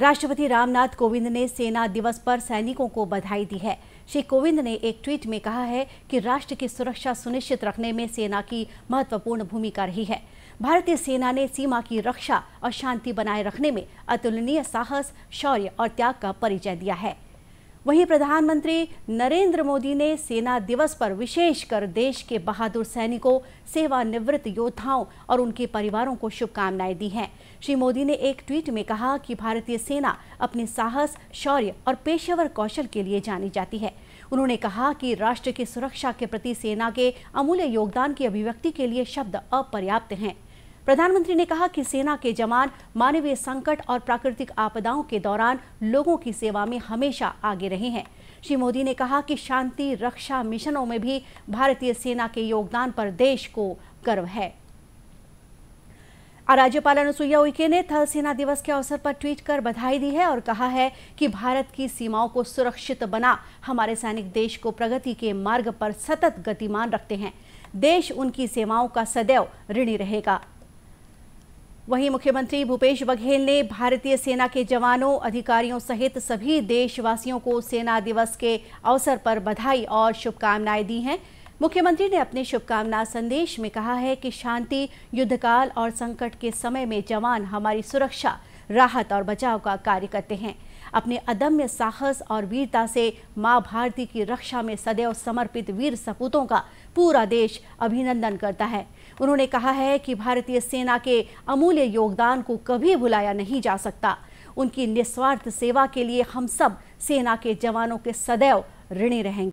राष्ट्रपति रामनाथ कोविंद ने सेना दिवस पर सैनिकों को बधाई दी है श्री कोविंद ने एक ट्वीट में कहा है कि राष्ट्र की सुरक्षा सुनिश्चित रखने में सेना की महत्वपूर्ण भूमिका रही है भारतीय सेना ने सीमा की रक्षा और शांति बनाए रखने में अतुलनीय साहस शौर्य और त्याग का परिचय दिया है वहीं प्रधानमंत्री नरेंद्र मोदी ने सेना दिवस पर विशेषकर देश के बहादुर सैनिकों सेवानिवृत्त योद्धाओं और उनके परिवारों को शुभकामनाएं दी हैं श्री मोदी ने एक ट्वीट में कहा कि भारतीय सेना अपने साहस शौर्य और पेशेवर कौशल के लिए जानी जाती है उन्होंने कहा कि राष्ट्र की सुरक्षा के प्रति सेना के अमूल्य योगदान की अभिव्यक्ति के लिए शब्द अपर्याप्त हैं प्रधानमंत्री ने कहा कि सेना के जवान मानवीय संकट और प्राकृतिक आपदाओं के दौरान लोगों की सेवा में हमेशा आगे रहे हैं श्री मोदी ने कहा कि शांति रक्षा मिशनों में भी भारतीय सेना के योगदान पर देश को गर्व है राज्यपाल अनुसुईया उइके ने थल सेना दिवस के अवसर पर ट्वीट कर बधाई दी है और कहा है कि भारत की सीमाओं को सुरक्षित बना हमारे सैनिक देश को प्रगति के मार्ग पर सतत गतिमान रखते हैं देश उनकी सेवाओं का सदैव ऋणी रहेगा वहीं मुख्यमंत्री भूपेश बघेल ने भारतीय सेना के जवानों अधिकारियों सहित सभी देशवासियों को सेना दिवस के अवसर पर बधाई और शुभकामनाएं दी हैं मुख्यमंत्री ने अपने शुभकामना संदेश में कहा है कि शांति युद्धकाल और संकट के समय में जवान हमारी सुरक्षा राहत और बचाव का कार्य करते हैं अपने अदम्य साहस और वीरता से माँ भारती की रक्षा में सदैव समर्पित वीर सपूतों का पूरा देश अभिनंदन करता है उन्होंने कहा है कि भारतीय सेना के अमूल्य योगदान को कभी भुलाया नहीं जा सकता उनकी निस्वार्थ सेवा के लिए हम सब सेना के जवानों के सदैव ऋणी रहेंगे